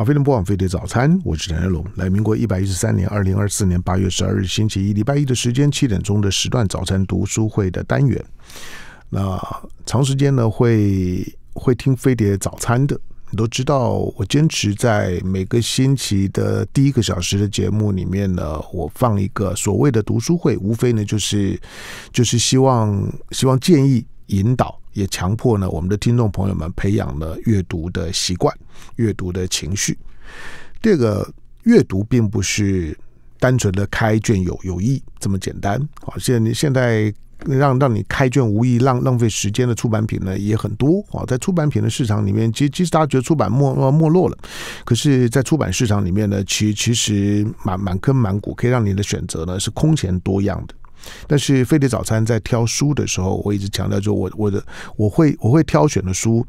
马飞龙播放《飞碟早餐》，我是陈爱龙。来，民国一百一十三年二零二四年八月十二日星期一，礼拜一的时间七点钟的时段早餐读书会的单元。那长时间呢，会会听《飞碟早餐》的，你都知道。我坚持在每个星期的第一个小时的节目里面呢，我放一个所谓的读书会，无非呢就是就是希望，希望建议。引导也强迫呢，我们的听众朋友们培养了阅读的习惯、阅读的情绪。这个阅读并不是单纯的开卷有有益这么简单啊。现现在让让你开卷无益、浪浪费时间的出版品呢也很多啊。在出版品的市场里面，其实其实大家觉得出版没没落了，可是，在出版市场里面呢，其其实满满坑满谷，可以让你的选择呢是空前多样的。但是飞碟早餐在挑书的时候，我一直强调，就我我的我会我会挑选的书，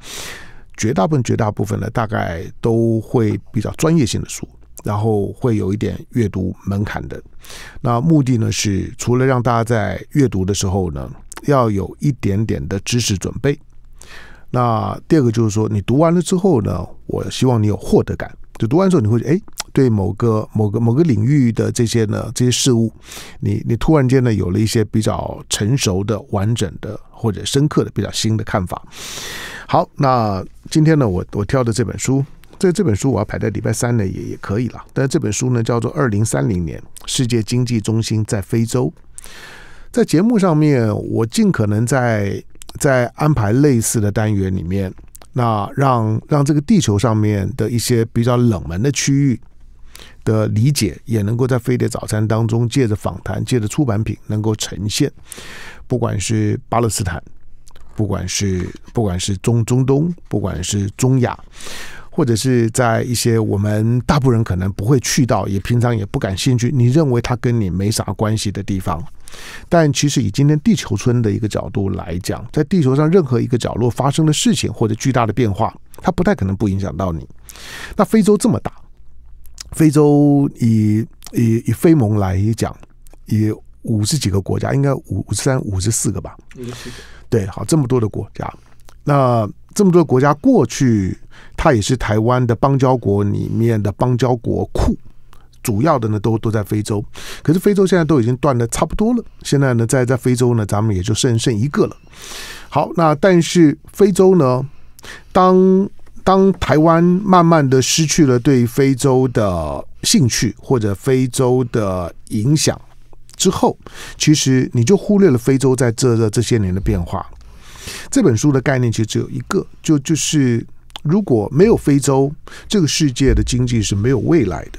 绝大部分绝大部分呢，大概都会比较专业性的书，然后会有一点阅读门槛的。那目的呢是，除了让大家在阅读的时候呢，要有一点点的知识准备。那第二个就是说，你读完了之后呢，我希望你有获得感，就读完之后你会哎。对某个某个某个领域的这些呢这些事物，你你突然间呢有了一些比较成熟的、完整的或者深刻的、比较新的看法。好，那今天呢，我我挑的这本书，这这本书我要排在礼拜三呢也也可以了。但是这本书呢叫做《二零三零年世界经济中心在非洲》。在节目上面，我尽可能在在安排类似的单元里面，那让让这个地球上面的一些比较冷门的区域。的理解也能够在《飞碟早餐》当中，借着访谈，借着出版品，能够呈现。不管是巴勒斯坦，不管是不管是中中东，不管是中亚，或者是在一些我们大部分人可能不会去到，也平常也不感兴趣，你认为它跟你没啥关系的地方，但其实以今天地球村的一个角度来讲，在地球上任何一个角落发生的事情或者巨大的变化，它不太可能不影响到你。那非洲这么大。非洲以以以非盟来讲，以五十几个国家，应该五五三五十四个吧，对，好这么多的国家，那这么多国家过去，它也是台湾的邦交国里面的邦交国库，主要的呢都都在非洲，可是非洲现在都已经断的差不多了，现在呢在在非洲呢，咱们也就剩剩一个了，好，那但是非洲呢，当。当台湾慢慢的失去了对非洲的兴趣或者非洲的影响之后，其实你就忽略了非洲在这这这些年的变化。这本书的概念其实只有一个，就就是如果没有非洲，这个世界的经济是没有未来的。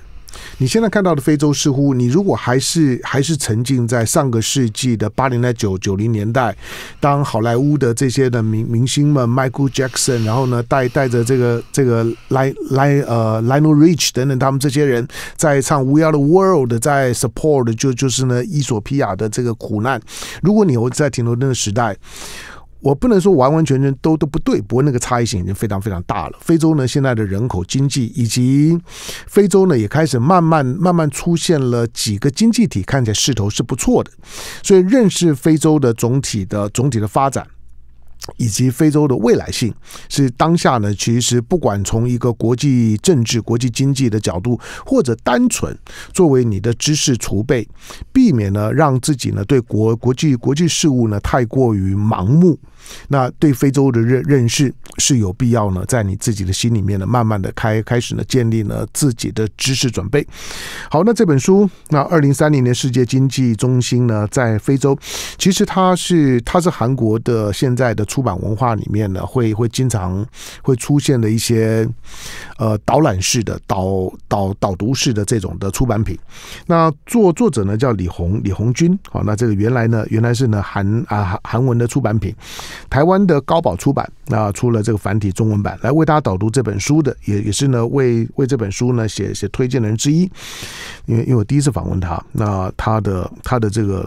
你现在看到的非洲似乎，你如果还是还是沉浸在上个世纪的八零代、九九零年代，当好莱坞的这些的明明星们，Michael Jackson，然后呢带带着这个这个莱 n 呃 Lionel Rich 等等他们这些人，在唱 w e a r e the World，在 Support，就就是呢伊索皮亚的这个苦难。如果你在停留那个时代。我不能说完完全全都都不对，不过那个差异性已经非常非常大了。非洲呢，现在的人口、经济以及非洲呢，也开始慢慢慢慢出现了几个经济体，看起来势头是不错的。所以认识非洲的总体的总体的发展。以及非洲的未来性，是当下呢，其实不管从一个国际政治、国际经济的角度，或者单纯作为你的知识储备，避免呢让自己呢对国国际国际事务呢太过于盲目，那对非洲的认认识是有必要呢，在你自己的心里面呢，慢慢的开开始呢，建立了自己的知识准备。好，那这本书，那二零三零年世界经济中心呢，在非洲，其实它是它是韩国的现在的。出版文化里面呢，会会经常会出现的一些呃导览式的导导导读式的这种的出版品。那作作者呢叫李红李红军，好，那这个原来呢原来是呢韩啊韩韩文的出版品，台湾的高宝出版那出了这个繁体中文版来为大家导读这本书的，也也是呢为为这本书呢写写推荐的人之一。因为因为我第一次访问他，那他的他的这个。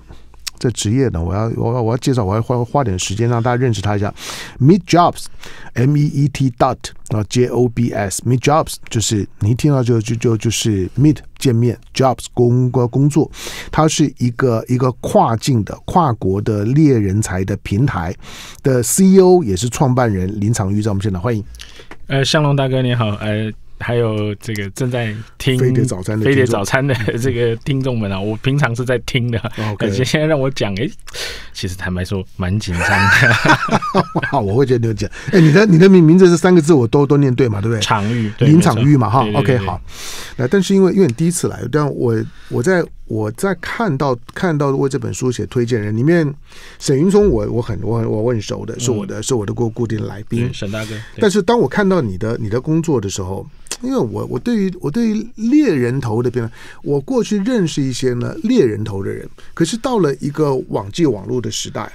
这职业呢，我要我要我要介绍，我要花花点时间让大家认识他一下。Meet Jobs，M E E T dot 啊，J O B S Meet Jobs 就是你一听到就就就就是 Meet 见面，Jobs 工工工作，它是一个一个跨境的跨国的猎人才的平台的 CEO 也是创办人林长玉，在我们现场欢迎。呃，向龙大哥你好，呃，还有这个正在听飞碟早餐的飞碟早餐的这个听众们啊，我平常是在听的，感觉现在让我讲，哎，其实坦白说蛮紧张的。好，我会觉得有点哎，你的你的名名字是三个字，我都都念对嘛，对不对？场域林场域嘛，哈，OK，好。那但是因为因为你第一次来，但我我在。我在看到看到为这本书写推荐人里面，沈云松，我我很我很我很熟的是我的是我的过固定来宾沈大哥。但是当我看到你的你的工作的时候，因为我我对于我对于猎人头的辩论，我过去认识一些呢猎人头的人，可是到了一个网际网络的时代，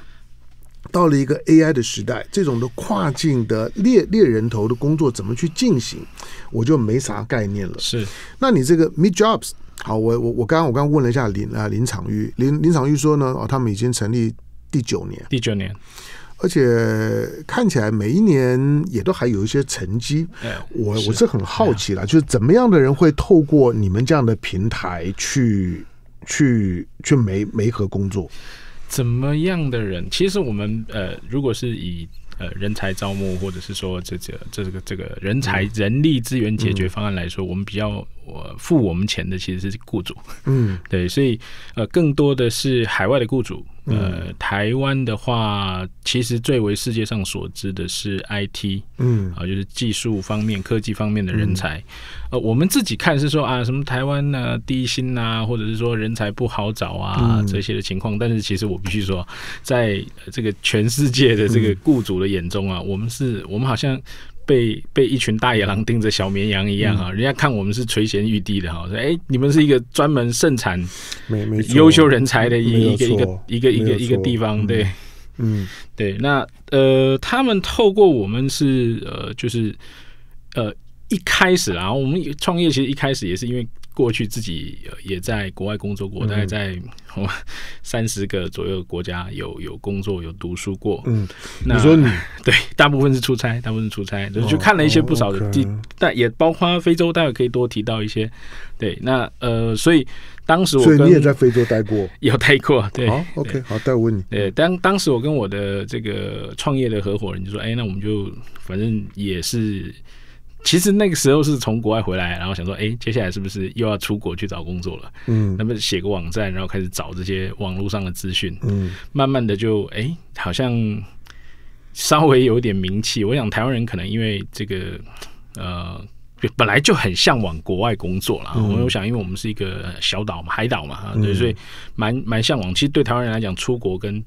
到了一个 AI 的时代，这种的跨境的猎猎人头的工作怎么去进行，我就没啥概念了。是，那你这个 m e d Jobs。好，我我我刚刚我刚刚问了一下林啊林场玉林林场玉说呢，哦，他们已经成立第九年，第九年，而且看起来每一年也都还有一些成绩。我我是很好奇了，就是怎么样的人会透过你们这样的平台去去去媒媒合工作？怎么样的人？其实我们呃，如果是以。呃，人才招募，或者是说这这这个这个人才人力资源解决方案来说，我们比较我付我们钱的其实是雇主，嗯，对，所以呃，更多的是海外的雇主。呃，台湾的话，其实最为世界上所知的是 IT，嗯，啊，就是技术方面、科技方面的人才。呃，我们自己看是说啊，什么台湾呢，低薪啊，或者是说人才不好找啊这些的情况。但是其实我必须说，在这个全世界的这个雇主的眼中啊，我们是我们好像。被被一群大野狼盯着小绵羊一样啊！人家看我们是垂涎欲滴的哈！说哎，你们是一个专门盛产优秀人才的一一个一个一个一个一个地方，对，嗯，对。那呃，他们透过我们是呃，就是呃，一开始啊，我们创业其实一开始也是因为。过去自己也在国外工作过，大概在 三十个左右国家有有工作有读书过。嗯，那说你 对，大部分是出差，大部分是出差，就去看了一些不少的地，但也包括非洲。待会可以多提到一些。对，那呃，所以当时我，所以你也在非洲待过，有待过。对，OK，好，待会问你。对，当当时我跟我的这个创业的合伙人就说，哎，那我们就反正也是。其实那个时候是从国外回来，然后想说，哎，接下来是不是又要出国去找工作了？嗯，那么写个网站，然后开始找这些网络上的资讯。嗯，慢慢的就，哎，好像稍微有点名气。我想台湾人可能因为这个，呃，本来就很向往国外工作了。我们想，因为我们是一个小岛嘛，海岛嘛，对，所以蛮蛮向往。其实对台湾人来讲，出国跟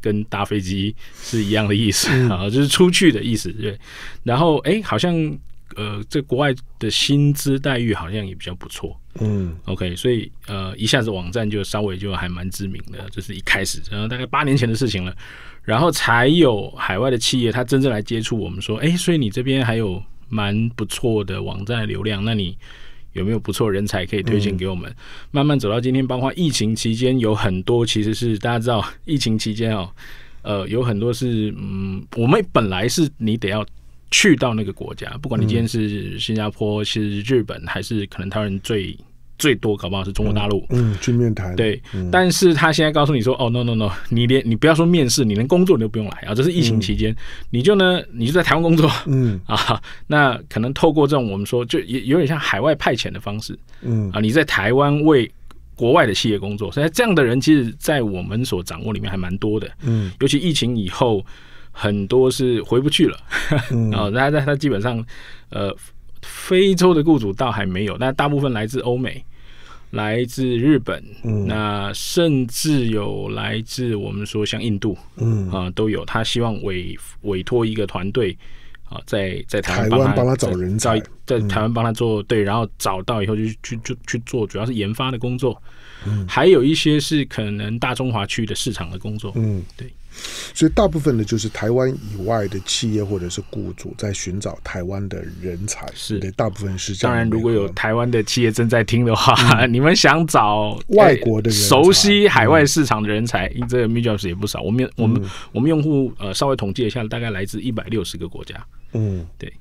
跟搭飞机是一样的意思啊，就是出去的意思。对，然后哎，好像。呃，这国外的薪资待遇好像也比较不错，嗯，OK，所以呃，一下子网站就稍微就还蛮知名的，就是一开始，然后大概八年前的事情了，然后才有海外的企业，他真正来接触我们，说，哎，所以你这边还有蛮不错的网站流量，那你有没有不错人才可以推荐给我们？慢慢走到今天，包括疫情期间有很多，其实是大家知道，疫情期间哦，呃，有很多是，嗯，我们本来是你得要。去到那个国家，不管你今天是新加坡、是日本，还是可能他人最最多，搞不好是中国大陆，嗯，去面谈，对，但是他现在告诉你说，哦，no，no，no，你连你不要说面试，你连工作你都不用来，啊，这是疫情期间，你就呢，你就在台湾工作，嗯 啊，那可能透过这种我们说就也有点像海外派遣的方式，嗯啊，你在台湾为国外的企业工作，所以这样的人其实在我们所掌握里面还蛮多的，嗯，尤其疫情以后。很多是回不去了，哦，那那他基本上，呃，非洲的雇主倒还没有，但大部分来自欧美，来自日本，那甚至有来自我们说像印度，嗯啊都有，他希望委委托一个团队啊，在在台湾帮他找人在在台湾帮他做对，然后找到以后就去就去做，主要是研发的工作，嗯，还有一些是可能大中华区的市场的工作，嗯，对。所以大部分的就是台湾以外的企业或者是雇主在寻找台湾的人才，是的，大部分是这样。当然，如果有台湾的企业正在听的话，你们想找外国的人，熟悉海外市场的人才，这 m i j o b s 也不少。我们我们我们用户呃，稍微统计一下，大概来自一百六十个国家。嗯，对，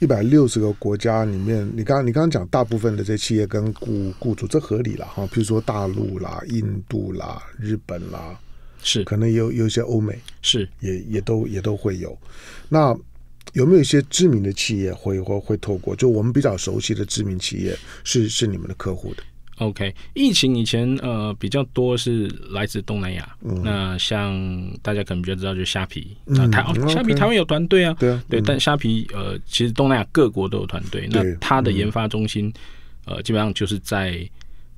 一百六十个国家里面，你刚你刚刚讲大部分的这企业跟雇雇主，这合理了哈。譬如说大陆啦、印度啦、日本啦。是，可能有有一些欧美，是也也都也都会有。那有没有一些知名的企业会会会透过？就我们比较熟悉的知名企业，是是你们的客户的。OK，疫情以前呃比较多是来自东南亚。那像大家可能比较知道，就是虾皮，那台虾皮台湾有团队啊，对啊，对。但虾皮呃其实东南亚各国都有团队。那它的研发中心呃基本上就是在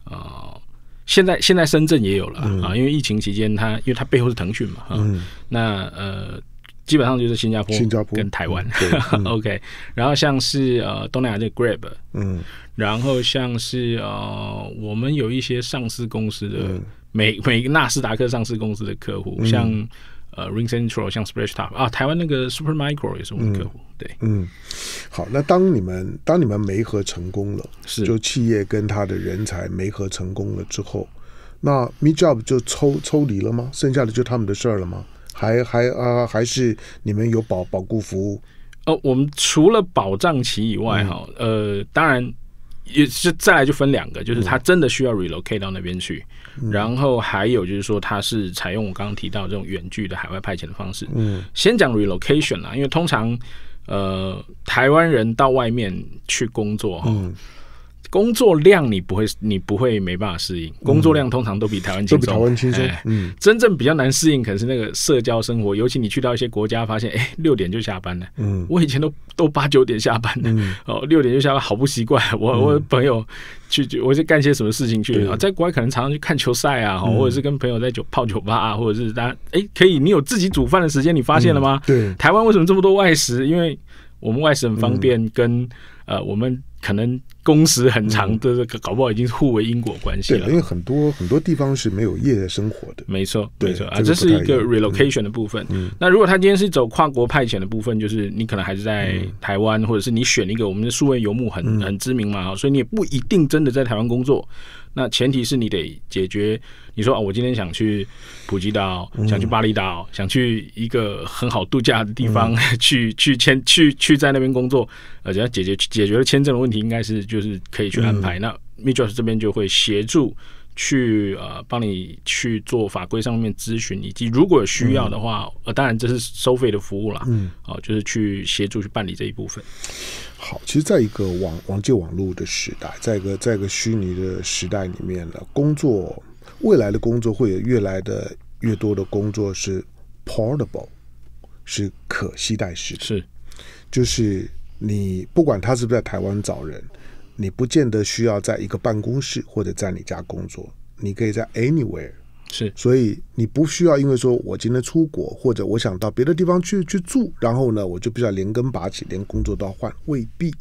啊。现在，现在深圳也有了啊，因为疫情期间，它因为它背后是腾讯嘛，哈，那呃，基本上就是新加坡、新加坡跟台湾，OK，然后像是呃东南亚的 Grab，嗯，然后像是呃我们有一些上市公司的每每个纳斯达克上市公司的客户，像。呃，RingCentral 像 Splashtop 啊，台湾那个 Supermicro 也是我们客户，对，嗯，好，那当你们当你们媒合成功了，是就企业跟他的人才媒合成功了之后，那 m e Job 就抽抽离了吗？剩下的就他们的事儿了吗？还还啊，还是你们有保保固服务？呃，我们除了保障期以外，哈，呃，当然也是再来就分两个，就是他真的需要 relocate 到那边去。然后还有就是说，它是采用我刚刚提到这种远距的海外派遣的方式。嗯，先讲 relocation 啦，因为通常呃台湾人到外面去工作，嗯。工作量你不会，你不会没办法适应。工作量通常都比台湾轻松，都台湾轻松。嗯，真正比较难适应，可是那个社交生活，尤其你去到一些国家，发现哎，六点就下班了。嗯，我以前都都八九点下班的，哦，六点就下班，好不习惯。我我朋友去去，我去干些什么事情去啊？在国外可能常常去看球赛啊，或者是跟朋友在酒泡酒吧，啊，或者是家哎，可以你有自己煮饭的时间，你发现了吗？对，台湾为什么这么多外食？因为我们外食很方便，跟呃我们可能。工时很长的这个，搞不好已经是互为因果关系了。因为很多很多地方是没有夜生活的，没错，没错啊，这是一个 relocation 的部分。那如果他今天是走跨国派遣的部分，就是你可能还是在台湾，或者是你选一个我们的数位游牧很很知名嘛，所以你也不一定真的在台湾工作。那前提是你得解决，你说啊，我今天想去普吉岛，想去巴厘岛，想去一个很好度假的地方，去去签去去在那边工作，啊，只要解决解决了签证的问题，应该是就是可以去安排。那 m o r s 这边就会协助。去呃，帮你去做法规上面咨询，以及如果有需要的话，呃，当然这是收费的服务啦，嗯，好，就是去协助去办理这一部分。好，其实，在一个网网界网络的时代，在一个在一个虚拟的时代里面呢，工作未来的工作会有越来的越多的工作是 portable，是可携带式的。是，就是你不管他是不是在台湾找人。你不见得需要在一个办公室或者在你家工作，你可以在 anywhere，是，所以你不需要因为说我今天出国或者我想到别的地方去去住，然后呢我就比较连根拔起，连工作都要换，未必。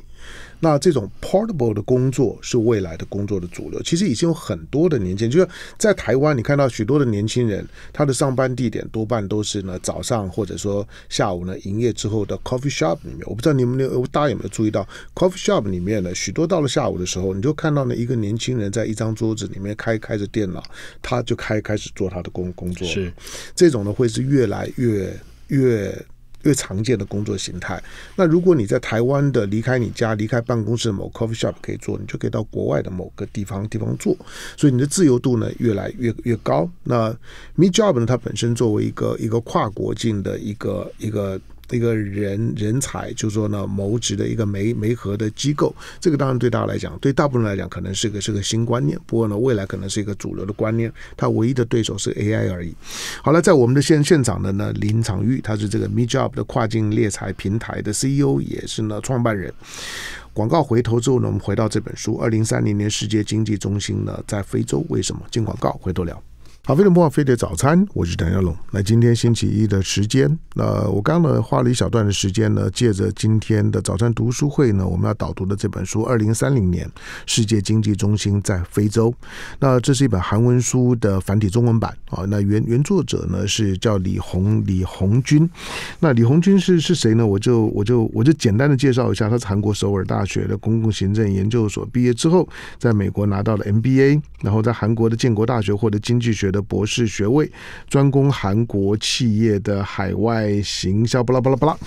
那这种 portable 的工作是未来的工作的主流。其实已经有很多的年轻，就是在台湾，你看到许多的年轻人，他的上班地点多半都是呢早上或者说下午呢营业之后的 coffee shop 里面。我不知道你们大家有没有注意到，coffee shop 里面呢许多到了下午的时候，你就看到呢一个年轻人在一张桌子里面开开着电脑，他就开开始做他的工工作。是这种呢会是越来越越。越常见的工作形态。那如果你在台湾的离开你家、离开办公室的某 coffee shop 可以做，你就可以到国外的某个地方地方做。所以你的自由度呢，越来越越高。那 me job 呢，它本身作为一个一个跨国境的一个一个。一个人人才，就是说呢，谋职的一个媒媒合的机构，这个当然对大家来讲，对大部分人来讲，可能是个是个新观念。不过呢，未来可能是一个主流的观念。它唯一的对手是 AI 而已。好了，在我们的现现场的呢，林长玉，他是这个 m e j o b 的跨境猎才平台的 CEO，也是呢创办人。广告回头之后呢，我们回到这本书。二零三零年世界经济中心呢，在非洲？为什么？进广告回头聊。好，非常不二飞碟早餐，我是陈耀龙。那今天星期一的时间，那我刚刚呢花了一小段的时间呢，借着今天的早餐读书会呢，我们要导读的这本书《二零三零年世界经济中心在非洲》。那这是一本韩文书的繁体中文版啊。那原原作者呢是叫李红李红军。那李红军是是谁呢？我就我就我就简单的介绍一下，他是韩国首尔大学的公共行政研究所毕业之后，在美国拿到了 MBA，然后在韩国的建国大学获得经济学。的博士学位，专攻韩国企业的海外行销，巴拉巴拉巴拉。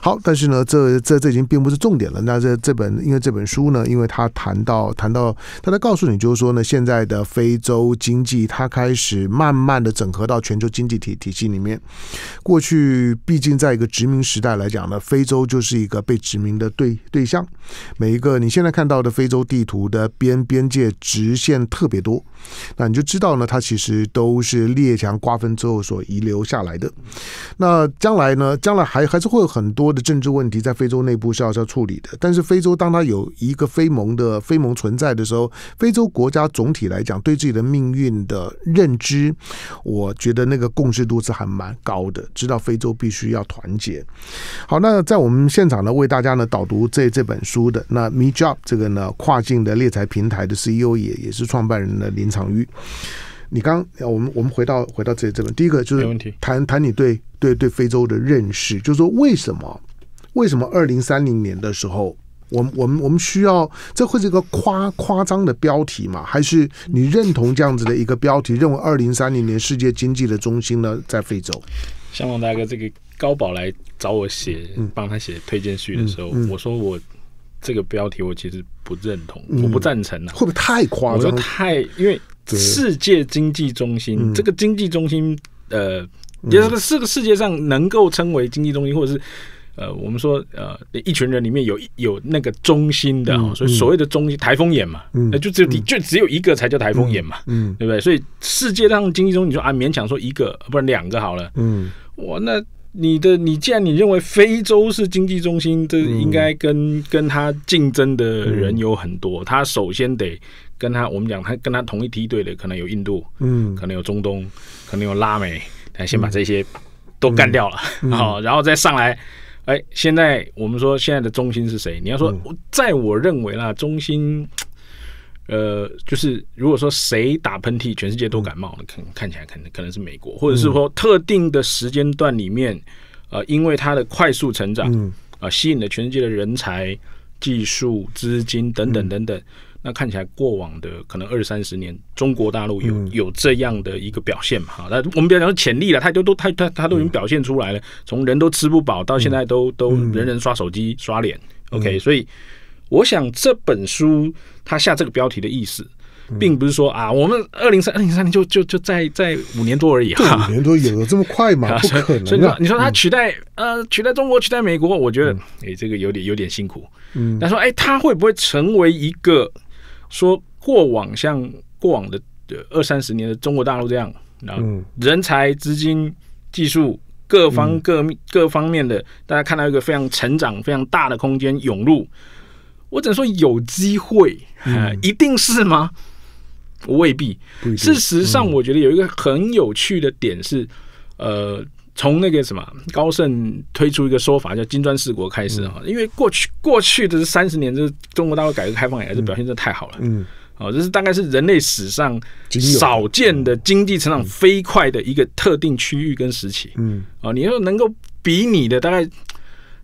好，但是呢，这这这已经并不是重点了。那这这本因为这本书呢，因为他谈到谈到，他在告诉你，就是说呢，现在的非洲经济，它开始慢慢的整合到全球经济体体系里面。过去毕竟在一个殖民时代来讲呢，非洲就是一个被殖民的对对象。每一个你现在看到的非洲地图的边边界直线特别多，那你就知道呢，它其实。都是列强瓜分之后所遗留下来的。那将来呢？将来还还是会有很多的政治问题在非洲内部是要要处理的。但是非洲，当它有一个非盟的非盟存在的时候，非洲国家总体来讲对自己的命运的认知，我觉得那个共识度是还蛮高的。知道非洲必须要团结。好，那在我们现场呢，为大家呢导读这这本书的，那 Mejob 这个呢，跨境的猎财平台的 CEO 也也是创办人的林长玉。你刚刚，我们我们回到回到这这边，第一个就是谈谈你对对对非洲的认识，就是说为什么为什么二零三零年的时候，我们我们我们需要这会是一个夸夸张的标题嘛？还是你认同这样子的一个标题，认为二零三零年世界经济的中心呢在非洲？向港大哥，这个高宝来找我写帮他写推荐序的时候，我说我这个标题我其实不认同，我不赞成啊，会不会太夸张？太因为。世界经济中心，这个经济中心，呃，也是个这个世界上能够称为经济中心，或者是呃，我们说呃，一群人里面有一有那个中心的所以所谓的中心台风眼嘛，那就只有就只有一个才叫台风眼嘛，嗯，对不对？所以世界上经济中，你说啊，勉强说一个，不然两个好了，嗯，哇，那你的你既然你认为非洲是经济中心这应该跟跟他竞争的人有很多，他首先得。跟他我们讲，他跟他同一梯队的可能有印度，嗯，可能有中东，可能有拉美，他先把这些都干掉了，好，然后再上来。哎，现在我们说现在的中心是谁？你要说，在我认为啦，中心，呃，就是如果说谁打喷嚏，全世界都感冒了，能看起来可能可能是美国，或者是说特定的时间段里面，呃，因为它的快速成长，啊，吸引了全世界的人才、技术、资金等等等等。那看起来，过往的可能二三十年，中国大陆有有这样的一个表现嘛？哈，那我们不要讲潜力了，太都都太它他都已经表现出来了。从人都吃不饱，到现在都都人人刷手机、刷脸，OK。所以，我想这本书他下这个标题的意思，并不是说啊，我们二零三二零三零就就就在在五年多而已哈，五年多有这么快吗？不可能。所以你说，你说取代呃取代中国、取代美国，我觉得哎，这个有点有点辛苦。嗯，但说哎，他会不会成为一个？说过往像过往的二三十年的中国大陆这样，然后人才、资金、技术各方各各方面的，大家看到一个非常成长、非常大的空间涌入。我只能说有机会，一定是吗？未必。事实上，我觉得有一个很有趣的点是，呃。从那个什么高盛推出一个说法叫“金砖四国”开始啊，因为过去过去的三十年，这中国大陆改革开放也是表现的太好了，嗯，哦，这是大概是人类史上少见的经济成长飞快的一个特定区域跟时期，嗯，啊，你要能够比拟的大概。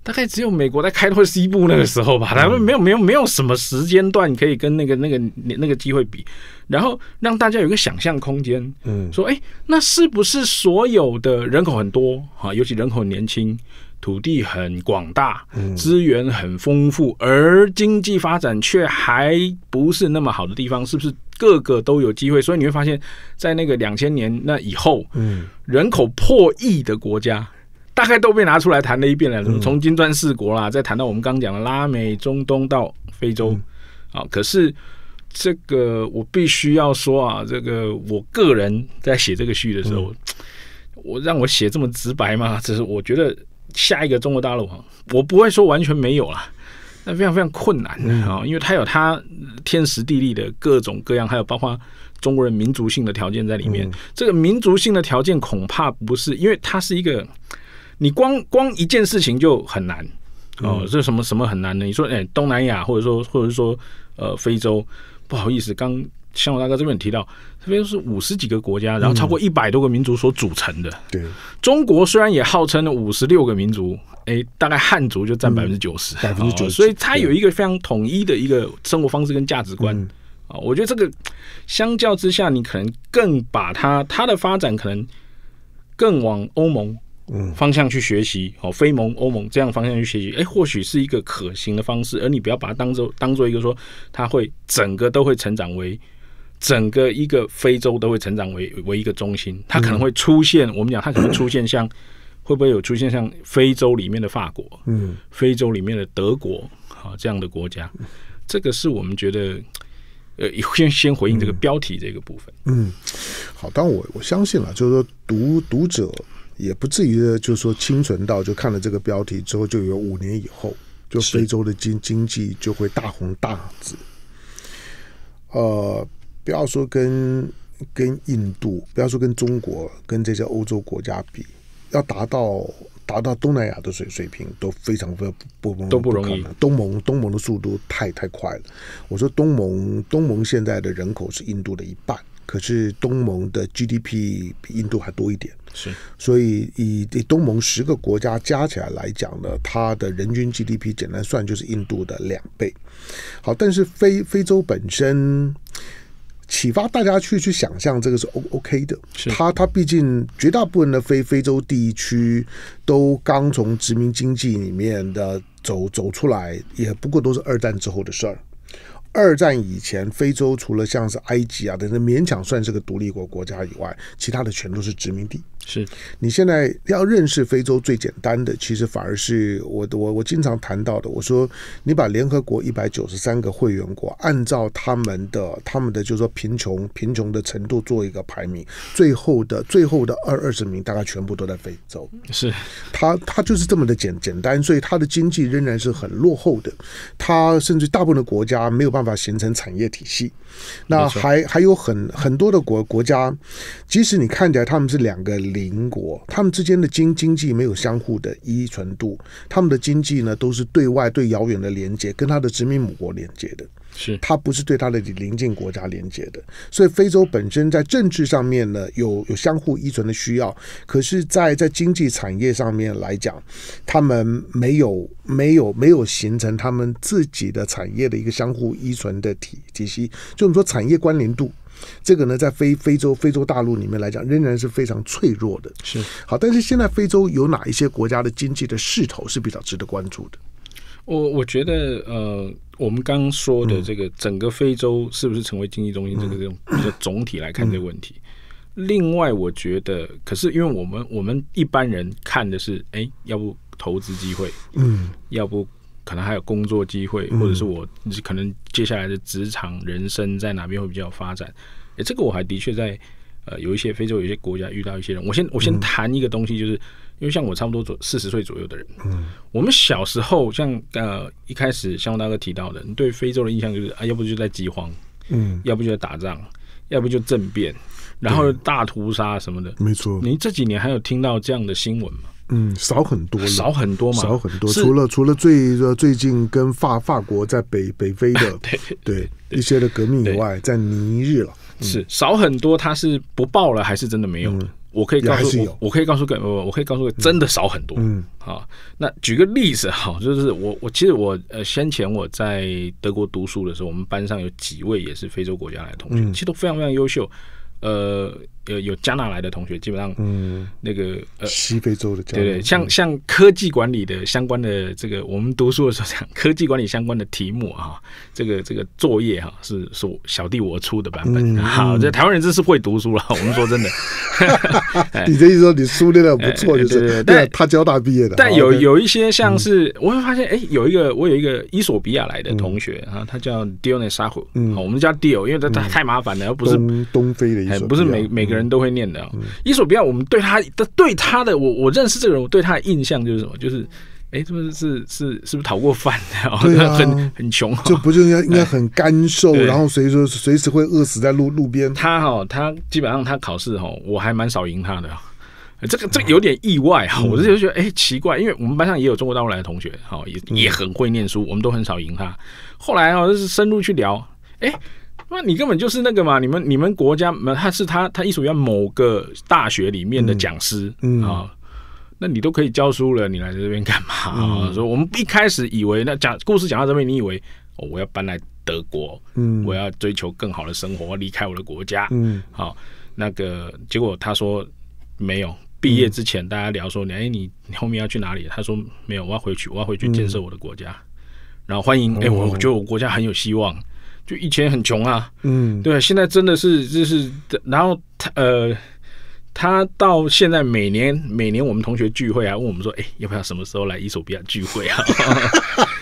大概只有美国在开拓西部那个时候吧，他们没有没有没有什么时间段可以跟那个那个那个机会比，然后让大家有个想象空间，嗯，说哎，那是不是所有的人口很多哈，尤其人口年轻，土地很广大，资源很丰富，而经济发展却还不是那么好的地方，是不是个个都有机会？所以你会发现在那个两千年那以后，嗯，人口破亿的国家。大概都被拿出来谈了一遍了，从金砖四国啦，再谈到我们刚讲的拉美、中东到非洲，啊，可是这个我必须要说啊，这个我个人在写这个序的时候，我让我写这么直白嘛，只是我觉得下一个中国大陆啊，我不会说完全没有了，那非常非常困难啊，因为它有它天时地利的各种各样，还有包括中国人民族性的条件在里面。这个民族性的条件恐怕不是，因为它是一个。你光光一件事情就很难哦，这什么什么很难呢？你说，哎，东南亚或者说或者说呃，非洲，不好意思，刚像我大哥这边提到，这边是五十几个国家，然后超过一百多个民族所组成的。对，中国虽然也号称了五十六个民族，哎，大概汉族就占百分之九十，百分之九十，所以它有一个非常统一的一个生活方式跟价值观啊。我觉得这个相较之下，你可能更把它它的发展可能更往欧盟。方向去学习，好，非盟、欧盟这样方向去学习，哎，或许是一个可行的方式。而你不要把它当做当做一个说，它会整个都会成长为整个一个非洲都会成长为为一个中心，它可能会出现。我们讲它可能出现像会不会有出现像非洲里面的法国，嗯，非洲里面的德国，好这样的国家，这个是我们觉得，呃，先先回应这个标题这个部分。嗯，好，但我我相信了，就是说读读者。也不至于，就是说清纯到，就看了这个标题之后，就有五年以后，就非洲的经经济就会大红大紫。呃，不要说跟跟印度，不要说跟中国，跟这些欧洲国家比，要达到达到东南亚的水水平，都非常不不都不容易。东盟东盟的速度太太快了。我说东盟东盟现在的人口是印度的一半。可是东盟的 GDP 比印度还多一点，是，所以以东盟十个国家加起来来讲呢，它的人均 GDP 简单算就是印度的两倍。好，但是非非洲本身启发大家去去想象，这个是 O K 的。它它毕竟绝大部分的非非洲地区都刚从殖民经济里面的走走出来，也不过都是二战之后的事儿。二战以前，非洲除了像是埃及啊，等等勉强算是个独立国国家以外，其他的全都是殖民地。是你现在要认识非洲最简单的，其实反而是我我我经常谈到的。我说，你把联合国一百九十三个会员国按照他们的他们的就是说贫穷贫穷的程度做一个排名，最后的最后的二二十名大概全部都在非洲。是，他他就是这么的简简单，所以他的经济仍然是很落后的。他甚至大部分的国家没有办法形成产业体系。那还还有很很多的国国家，即使你看起来他们是两个邻国，他们之间的经经济没有相互的依存度，他们的经济呢都是对外对遥远的连接，跟他的殖民母国连接的。是，它不是对它的邻近国家连接的，所以非洲本身在政治上面呢，有有相互依存的需要，可是，在在经济产业上面来讲，他们没有没有没有形成他们自己的产业的一个相互依存的体体系，就我们说产业关联度，这个呢，在非非洲非洲大陆里面来讲，仍然是非常脆弱的。是好，但是现在非洲有哪一些国家的经济的势头是比较值得关注的？我我觉得，呃，我们刚刚说的这个整个非洲是不是成为经济中心，这个这种比较总体来看这个问题。另外，我觉得，可是因为我们我们一般人看的是，哎，要不投资机会，嗯，要不可能还有工作机会，或者是我可能接下来的职场人生在哪边会比较发展。哎，这个我还的确在，呃，有一些非洲有些国家遇到一些人。我先我先谈一个东西，就是。因为像我差不多左四十岁左右的人，嗯，我们小时候像呃一开始像大哥提到的，你对非洲的印象就是啊，要不就在饥荒，嗯，要不就在打仗，要不就政变，然后大屠杀什么的。没错，您这几年还有听到这样的新闻吗？嗯，少很多，少很多嘛，少很多。除了除了最最近跟法法国在北北非的 对对一些的革命以外，在尼日了是少很多，他是不报了还是真的没有了？我可以告诉我，我可以告诉各位，我我可以告诉各位我可以告诉各位真的少很多。嗯，好，那举个例子哈，就是我，我其实我呃，先前我在德国读书的时候，我们班上有几位也是非洲国家来的同学，其实都非常非常优秀，呃。有有加拿大来的同学，基本上，嗯，那个呃，西非洲的，对对？像像科技管理的相关的这个，我们读书的时候讲科技管理相关的题目啊，这个这个作业哈，是是小弟我出的版本。好，这台湾人真是会读书了。我们说真的，你这意思说你书念的不错，就是。但他交大毕业的。但有有一些像是，我会发现，哎，有一个我有一个伊索比亚来的同学啊，他叫 d i o n e s i o 好，我们叫 Dion，因为他他太麻烦了，不是东东非的，不是每每个人。人都会念的啊！伊索比亚，我们对他的对他的，我我认识这个人，我对他的印象就是什么？就是，哎，是不是是是不是讨过饭的哦，对啊，很很穷，就不就应该应该很干瘦，然后随时随时会饿死在路路边。他哈，他基本上他考试哈，我还蛮少赢他的，这个这个有点意外啊！我就觉得哎奇怪，因为我们班上也有中国大陆来的同学，哈，也也很会念书，我们都很少赢他。后来哦，就是深入去聊，哎。那你根本就是那个嘛，你们你们国家，他是他他艺术院某个大学里面的讲师啊，那你都可以教书了，你来这边干嘛？说我们一开始以为，那讲故事讲到这边，你以为哦、我要搬来德国，嗯，我要追求更好的生活，离开我的国家，嗯，好，那个结果他说没有，毕业之前大家聊说你哎你你后面要去哪里？他说没有，我要回去，我要回去建设我的国家，然后欢迎，哎，我觉得我国家很有希望。就以前很穷啊，嗯，对，现在真的是就是，然后他呃，他到现在每年每年我们同学聚会啊，问我们说，哎，要不要什么时候来伊索比亚聚会啊？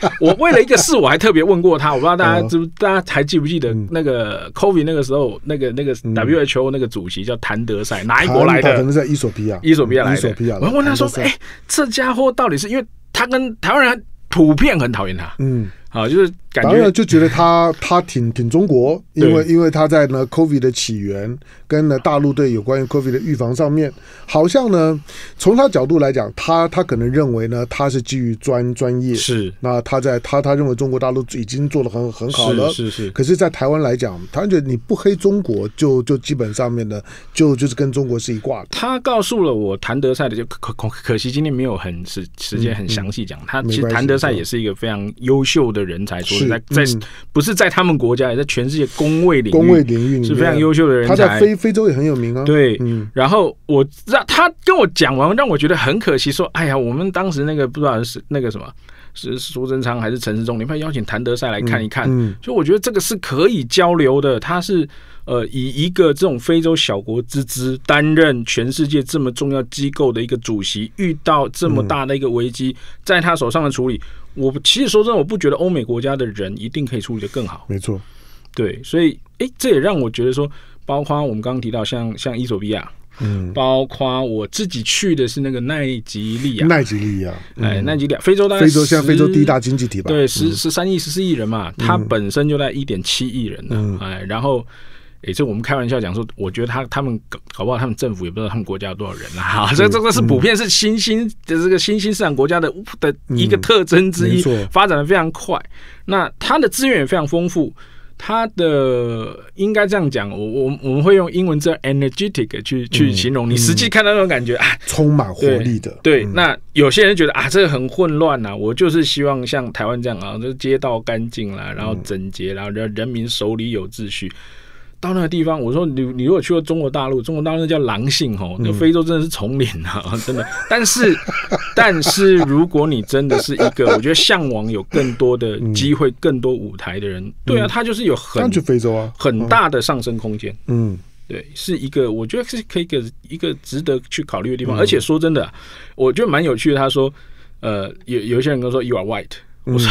我为了一个事，我还特别问过他，我不知道大家知，大家还记不记得那个 c o i d 那个时候那个那个 WHO 那个主席叫谭德赛，哪一国来的？可能在伊索比亚，伊索比亚，伊索比亚。我问他说，哎，这家伙到底是因为他跟台湾人普遍很讨厌他，嗯。好，就是当然就觉得他 他挺挺中国，因为因为他在呢，COVID 的起源跟呢大陆对有关于 COVID 的预防上面，好像呢从他角度来讲，他他可能认为呢，他是基于专专业，是那他在他他认为中国大陆已经做的很很好了，是是。可是，在台湾来讲，他觉得你不黑中国，就就基本上面的就就是跟中国是一挂的。他告诉了我谭德赛的，就可可可惜今天没有很时时间很详细讲。他其实谭德赛也是一个非常优秀的。的人才，所以在在不是在他们国家，也在全世界工位领域，领域是非常优秀的人才。他在非非洲也很有名啊。对，然后我让他跟我讲完，让我觉得很可惜。说，哎呀，我们当时那个不知道是那个什么，是苏贞昌还是陈世忠？你们邀请谭德赛来看一看。嗯，所以我觉得这个是可以交流的。他是呃，以一个这种非洲小国之资，担任全世界这么重要机构的一个主席，遇到这么大的一个危机，在他手上的处理。我其实说真，的，我不觉得欧美国家的人一定可以处理的更好。没错，对，所以，哎，这也让我觉得说，包括我们刚刚提到像像伊索比亚，嗯，包括我自己去的是那个奈吉利亚，奈吉利亚，哎，奈吉利亚，非洲的非洲，现在非洲第一大经济体吧？对，十十三亿十四亿人嘛，它本身就在一点七亿人呢，哎，然后。也是我们开玩笑讲说，我觉得他他们搞搞不好他们政府也不知道他们国家有多少人啊。哈，这这个是普遍是新兴的这个新兴市场国家的的一个特征之一，发展的非常快。那它的资源也非常丰富，它的应该这样讲，我我我们会用英文字 energetic 去去形容。你实际看到那种感觉啊，充满活力的。对，那有些人觉得啊，这个很混乱啊，我就是希望像台湾这样啊，这街道干净啦，然后整洁，然后人人民手里有秩序。到那个地方，我说你你如果去过中国大陆，中国大陆那叫狼性哦，那非洲真的是丛林啊，真的。但是 但是，如果你真的是一个我觉得向往有更多的机会、更多舞台的人，对啊，他就是有很去非洲啊，很大的上升空间。嗯，对，是一个我觉得是可以给一个值得去考虑的地方。而且说真的，我觉得蛮有趣的。他说，呃，有有一些人跟我说，you are white，我说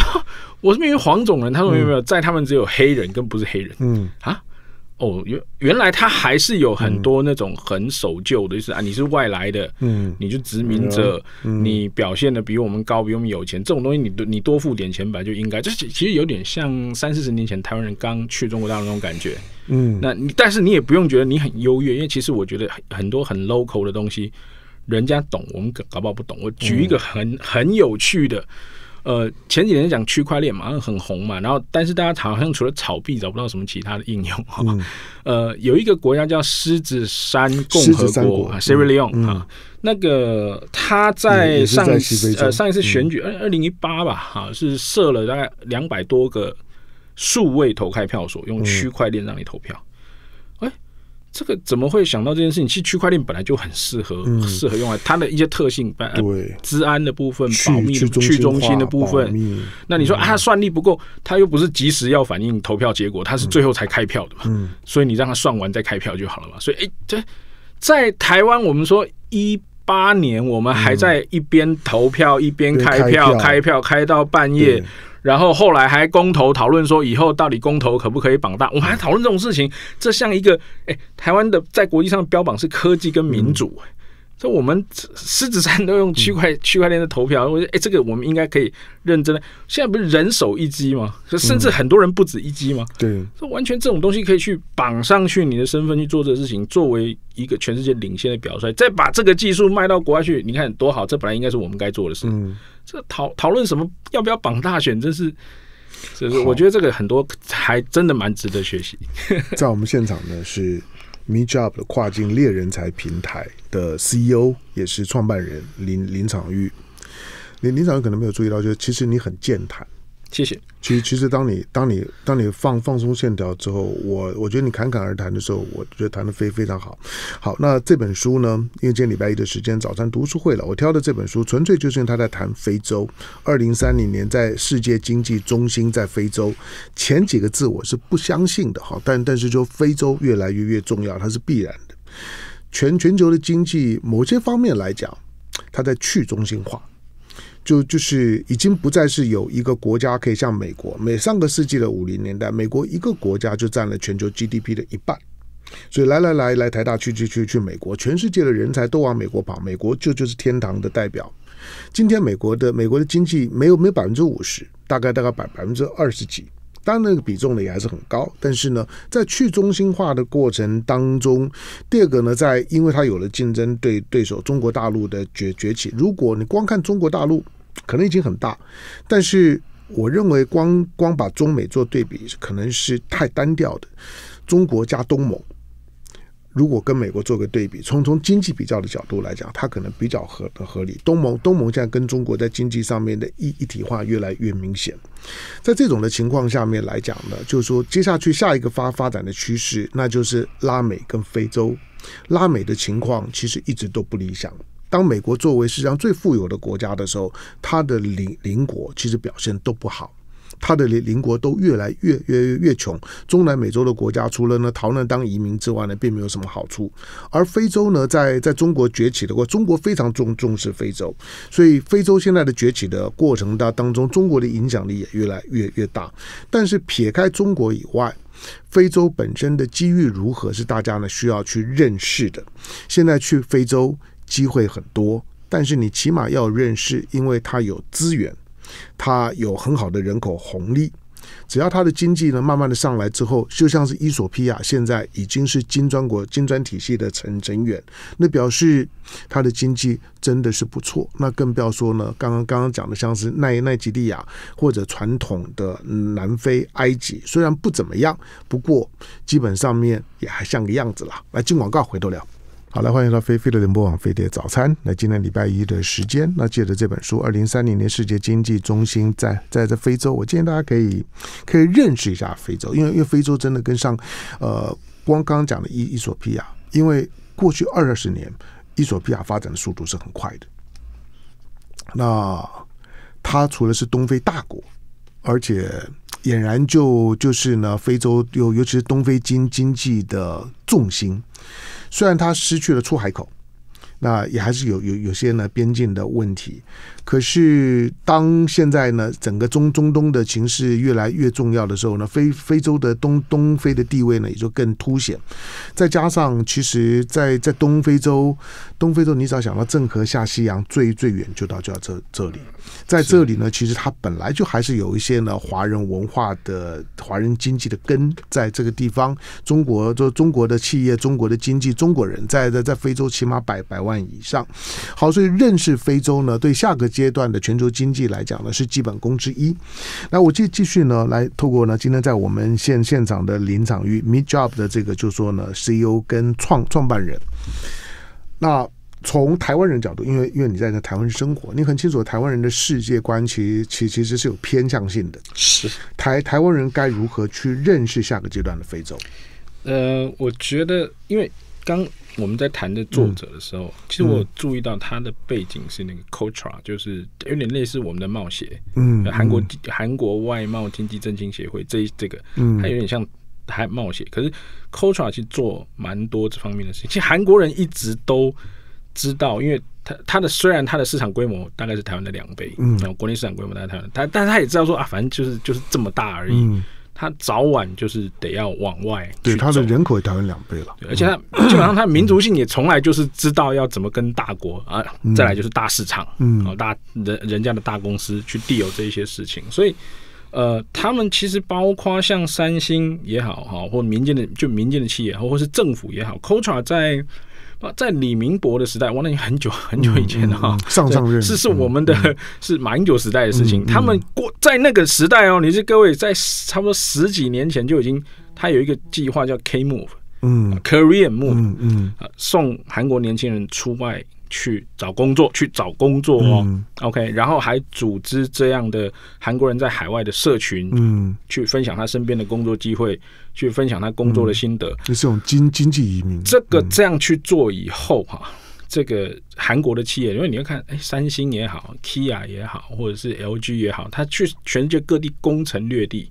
我是因为黄种人，他说没有没有，在他们只有黑人跟不是黑人，嗯啊。哦，原原来他还是有很多那种很守旧的意思啊！你是外来的，嗯，你就殖民者，你表现的比我们高，比我们有钱，这种东西你你多付点钱本来就应该，就是其实有点像三四十年前台湾人刚去中国大陆那种感觉，嗯，那你但是你也不用觉得你很优越，因为其实我觉得很多很 local 的东西，人家懂，我们搞不好不懂。我举一个很很有趣的。呃，前几年讲区块链嘛，很红嘛，然后但是大家好像除了炒币找不到什么其他的应用。呃，有一个国家叫狮子山共和国 （Sri Leone） 啊，那个他在上一次选举，二二零一八吧，哈，是设了大概两百多个数位投开票所，用区块链让你投票。这个怎么会想到这件事情？其实区块链本来就很适合，适合用来它的一些特性，对，治安的部分、保密、去中心的部分。那你说啊，算力不够，它又不是及时要反映投票结果，它是最后才开票的嘛？嗯，所以你让它算完再开票就好了嘛。所以，哎，这在台湾，我们说一八年，我们还在一边投票一边开票，开票开到半夜。然后后来还公投讨论说，以后到底公投可不可以绑大？我们还讨论这种事情，这像一个哎，台湾的在国际上标榜是科技跟民主，哎，这我们狮子山都用区块区块链的投票，我觉得哎，这个我们应该可以认真的。现在不是人手一机吗？可甚至很多人不止一机吗？对，这完全这种东西可以去绑上去你的身份去做这个事情，作为一个全世界领先的表率，再把这个技术卖到国外去，你看多好！这本来应该是我们该做的事。这讨讨论什么要不要绑大选，这是，以是我觉得这个很多还真的蛮值得学习。在我们现场呢，是 m e j o b 的跨境猎人才平台的 CEO，也是创办人林林场玉。林林场玉可能没有注意到，就是其实你很健谈。谢谢。其实，其实当你当你当你放放松线条之后，我我觉得你侃侃而谈的时候，我觉得谈的非非常好。好，那这本书呢？因为今天礼拜一的时间，早餐读书会了。我挑的这本书，纯粹就是因为他在谈非洲。二零三零年在世界经济中心在非洲，前几个字我是不相信的哈，但但是就非洲越来越越重要，它是必然的。全全球的经济某些方面来讲，它在去中心化。就就是已经不再是有一个国家可以像美国，每上个世纪的五零年代，美国一个国家就占了全球 GDP 的一半，所以来来来来台大去去去去美国，全世界的人才都往美国跑，美国就就是天堂的代表。今天美国的美国的经济没有没有百分之五十，大概大概百百分之二十几，当然那个比重呢也还是很高，但是呢，在去中心化的过程当中，第二个呢，在因为它有了竞争对对手，中国大陆的崛崛起，如果你光看中国大陆。可能已经很大，但是我认为光光把中美做对比，可能是太单调的。中国加东盟，如果跟美国做个对比，从从经济比较的角度来讲，它可能比较合合理。东盟东盟现在跟中国在经济上面的一一体化越来越明显，在这种的情况下面来讲呢，就是说接下去下一个发发展的趋势，那就是拉美跟非洲。拉美的情况其实一直都不理想。当美国作为世界上最富有的国家的时候，它的邻邻国其实表现都不好，它的邻邻国都越来越越越穷。中南美洲的国家除了呢逃难当移民之外呢，并没有什么好处。而非洲呢，在在中国崛起的过，中国非常重重视非洲，所以非洲现在的崛起的过程当当中，中国的影响力也越来越越大。但是撇开中国以外，非洲本身的机遇如何是大家呢需要去认识的。现在去非洲。机会很多，但是你起码要认识，因为他有资源，他有很好的人口红利。只要他的经济呢慢慢的上来之后，就像是伊索比亚现在已经是金砖国、金砖体系的成成员，那表示他的经济真的是不错。那更不要说呢，刚刚刚刚讲的像是奈奈吉利亚或者传统的南非、埃及，虽然不怎么样，不过基本上面也还像个样子啦。来，进广告，回头聊。好，来欢迎到飞飞的点播网飞碟早餐。那今天礼拜一的时间，那借着这本书，二零三零年世界经济中心在在这非洲，我建议大家可以 可以认识一下非洲，因为因为非洲真的跟上呃，光刚刚讲的伊伊索比亚，因为过去二十年，伊索比亚发展的速度是很快的。那它除了是东非大国，而且俨然就就是呢，非洲尤尤其是东非经经济的重心。虽然它失去了出海口，那也还是有有有些呢边境的问题。可是当现在呢整个中中东的情势越来越重要的时候呢，非非洲的东东非的地位呢也就更凸显。再加上其实，在在东非洲，东非洲你只要想到郑和下西洋最最远就到就到这这里。在这里呢，其实它本来就还是有一些呢华人文化的、华人经济的根在这个地方。中国就中国的企业、中国的经济、中国人在在在非洲起码百百万以上。好，所以认识非洲呢，对下个阶段的全球经济来讲呢，是基本功之一。那我继继续呢，来透过呢今天在我们现现场的林长与 Meet Job 的这个就说呢 CEO 跟创创办人，那。从台湾人角度，因为因为你在台湾生活，你很清楚台湾人的世界观，其实其其实是有偏向性的。是台台湾人该如何去认识下个阶段的非洲？呃，我觉得，因为刚我们在谈的作者的时候，其实我注意到他的背景是那个 u o t r a 就是有点类似我们的冒险。嗯，韩国韩国外贸经济振兴协会，这这个，嗯，它有点像还冒险，可是 u o t r a 去做蛮多这方面的事情。其实韩国人一直都。知道，因为他他的虽然他的市场规模大概是台湾的两倍，嗯，然后国内市场规模大概台湾，他但是他也知道说啊，反正就是就是这么大而已，他早晚就是得要往外，对他的人口也台湾两倍了，而且他 基本上他民族性也从来就是知道要怎么跟大国啊，再来就是大市场，嗯，好，大人人家的大公司去地有这一些事情，所以呃，他们其实包括像三星也好哈，或民间的就民间的企业，或或是政府也好 c o l t a r 在。啊，在李明博的时代，哇，那已经很久 很久以前了哈，上上任是是我们的，是马英九时代的事情。他们过在那个时代哦，你是各位在差不多十几年前就已经，他有一个计划叫 K Move，嗯，Korean Move，嗯，送韩国年轻人出外。去找工作，去找工作哦。OK，然后还组织这样的韩国人在海外的社群，嗯，去分享他身边的工作机会，去分享他工作的心得。这是种经经济移民。这个这样去做以后哈，这个韩国的企业，因为你要看，哎，三星也好，k i a 也好，或者是 LG 也好，他去全世界各地攻城略地，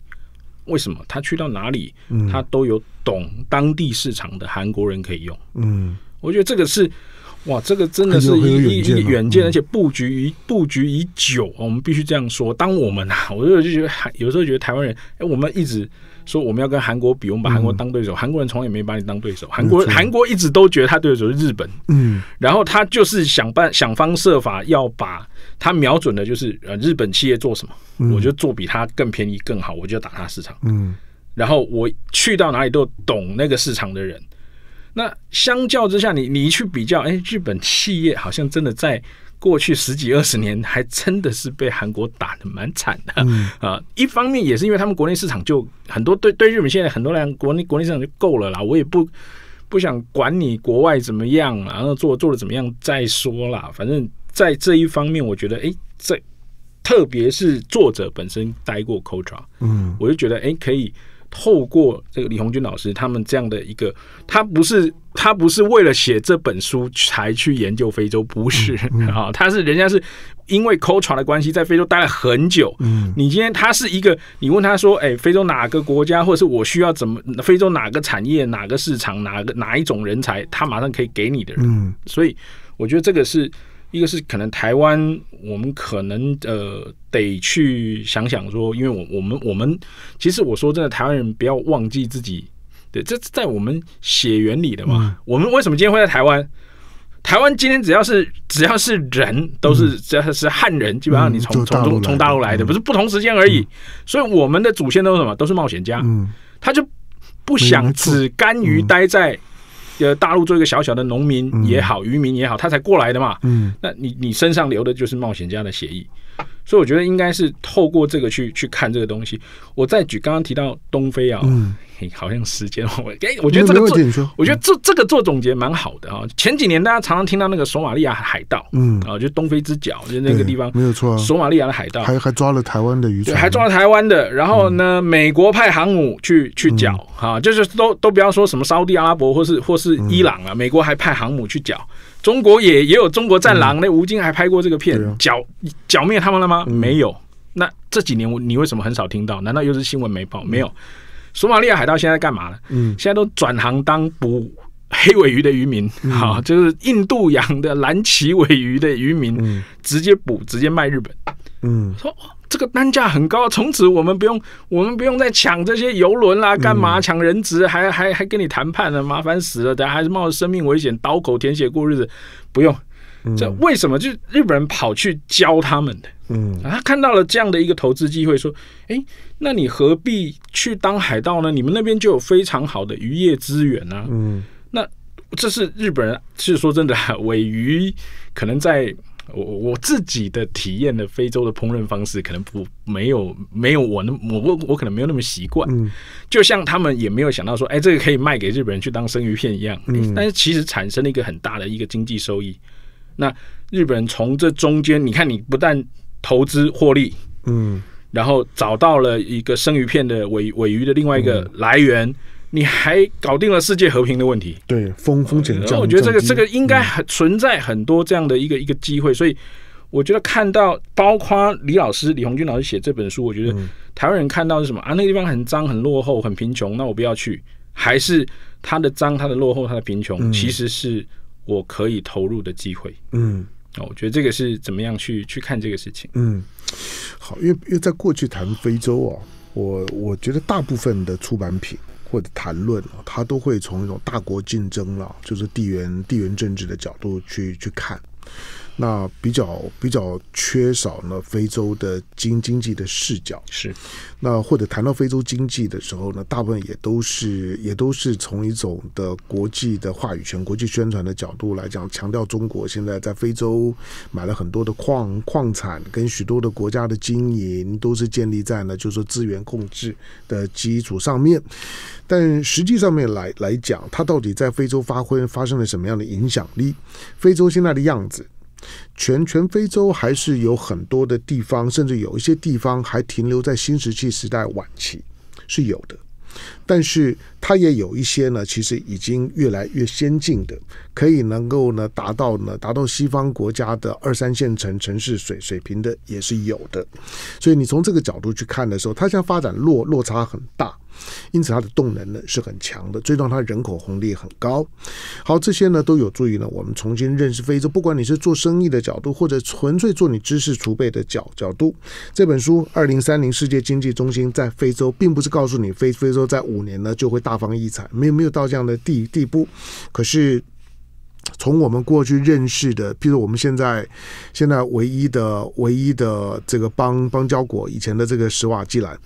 为什么？他去到哪里，他都有懂当地市场的韩国人可以用。嗯，我觉得这个是。哇，这个真的是一一远见，而且布局已布局已久我们必须这样说。当我们啊，我就就觉得，有时候觉得台湾人，哎，我们一直说我们要跟韩国比，我们把韩国当对手，韩国人从来也没把你当对手。韩国韩国一直都觉得他对手是日本，嗯，然后他就是想办想方设法要把他瞄准的，就是呃日本企业做什么，我就做比他更便宜更好，我就打他市场，嗯，然后我去到哪里都懂那个市场的人。那相较之下，你你去比较，哎，日本企业好像真的在过去十几二十年还真的是被韩国打的蛮惨的啊。一方面也是因为他们国内市场就很多，对对，日本现在很多人国内国内市场就够了啦。我也不不想管你国外怎么样，然后做做的怎么样再说啦。反正，在这一方面，我觉得，哎，这特别是作者本身待过 c o r a 嗯，我就觉得，哎，可以。透过这个李红军老师，他们这样的一个，他不是他不是为了写这本书才去研究非洲，不是 啊，他是人家是因为 culture 的关系，在非洲待了很久。嗯，你今天他是一个，你问他说，哎，非洲哪个国家，或者是我需要怎么？非洲哪个产业，哪个市场，哪个哪一种人才，他马上可以给你的人。嗯，所以我觉得这个是。一个是可能台湾，我们可能呃得去想想说，因为我我们我们其实我说真的，台湾人不要忘记自己，对，这在我们血缘里的嘛。我们为什么今天会在台湾？台湾今天只要是只要是人都是只要是汉人，基本上你从从从从大陆来的，不是不同时间而已。所以我们的祖先都是什么？都是冒险家，他就不想只甘于待在。呃，大陆做一个小小的农民也好，渔民也好，他才过来的嘛。嗯，那你你身上流的就是冒险家的血议，所以我觉得应该是透过这个去去看这个东西。我再举刚刚提到东非啊。好像时间，我，哎，我觉得这个做，我觉得这这个做总结蛮好的啊。前几年大家常常听到那个索马利亚海盗，嗯，啊，就东非之角就那个地方，没有错啊。索马利亚的海盗还还抓了台湾的渔船，还抓了台湾的。然后呢，美国派航母去去搅啊，就是都都不要说什么沙地阿拉伯或是或是伊朗了，美国还派航母去搅。中国也也有中国战狼那吴京还拍过这个片，剿剿灭他们了吗？没有。那这几年你为什么很少听到？难道又是新闻没报？没有。索马利亚海盗现在干嘛了？嗯，现在都转行当捕黑尾鱼的渔民，啊，就是印度洋的蓝鳍尾鱼的渔民，直接捕，直接卖日本。嗯，说这个单价很高，从此我们不用，我们不用再抢这些游轮啦，干嘛抢人质，还还还跟你谈判呢，麻烦死了，等下还是冒着生命危险刀口舔血过日子，不用。这为什么就是日本人跑去教他们的？嗯，他看到了这样的一个投资机会，说：“哎，那你何必去当海盗呢？你们那边就有非常好的渔业资源啊。”嗯，那这是日本人。是说真的，尾鱼可能在我我自己的体验的非洲的烹饪方式，可能不没有没有我那我我我可能没有那么习惯。嗯，就像他们也没有想到说：“哎，这个可以卖给日本人去当生鱼片一样。”嗯，但是其实产生了一个很大的一个经济收益。那日本人从这中间，你看你不但投资获利，嗯，然后找到了一个生鱼片的尾尾鱼的另外一个来源，你还搞定了世界和平的问题，对，风风险。我觉得这个这个应该很存在很多这样的一个一个机会，所以我觉得看到，包括李老师李红军老师写这本书，我觉得台湾人看到是什么啊？那个地方很脏、很落后、很贫穷，那我不要去。还是他的脏、他的落后、他的贫穷，其实是。我可以投入的机会，嗯，哦，我觉得这个是怎么样去去看这个事情？嗯，好，因为因为在过去谈非洲哦，我我觉得大部分的出版品或者谈论啊，它都会从一种大国竞争了，就是地缘地缘政治的角度去去看。那比较比较缺少呢，非洲的经经济的视角是，那或者谈到非洲经济的时候呢，大部分也都是也都是从一种的国际的话语权、国际宣传的角度来讲，强调中国现在在非洲买了很多的矿矿产，跟许多的国家的经营都是建立在呢，就是说资源控制的基础上面。但实际上面来来讲，它到底在非洲发挥发生了什么样的影响力？非洲现在的样子？全全非洲还是有很多的地方，甚至有一些地方还停留在新石器时代晚期，是有的。但是。它也有一些呢，其实已经越来越先进的，可以能够呢达到呢达到西方国家的二三线城城市水水平的也是有的，所以你从这个角度去看的时候，它现在发展落落差很大，因此它的动能呢是很强的，最终它人口红利很高，好这些呢都有助于呢我们重新认识非洲。不管你是做生意的角度，或者纯粹做你知识储备的角角度，这本书《二零三零世界经济中心在非洲》并不是告诉你非非洲在五年呢就会大。大放异彩，没有没有到这样的地地步，可是。从我们过去认识的，譬如我们现在现在唯一的唯一的这个邦邦交国，以前的这个斯瓦季兰，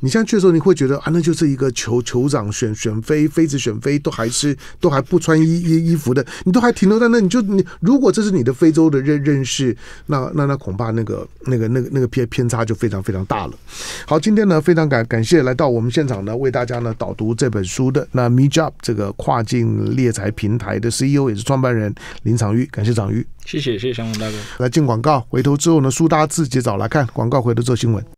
你现在去的时候，你会觉得啊，那就是一个酋酋长选选妃妃子选妃，都还是都还不穿衣衣衣服的，你都还停留在那，你就你如果这是你的非洲的认认识，那那那恐怕那个那个那个那个偏偏差就非常非常大了。好，今天呢，非常感感谢来到我们现场呢，为大家呢导读这本书的那 Mejob 这个跨境猎财平台的 CEO 也是创办。三人林场玉，感谢长玉，谢谢谢谢祥龙大哥。来进广告，回头之后呢，苏大自己找来，看广告，回头做新闻。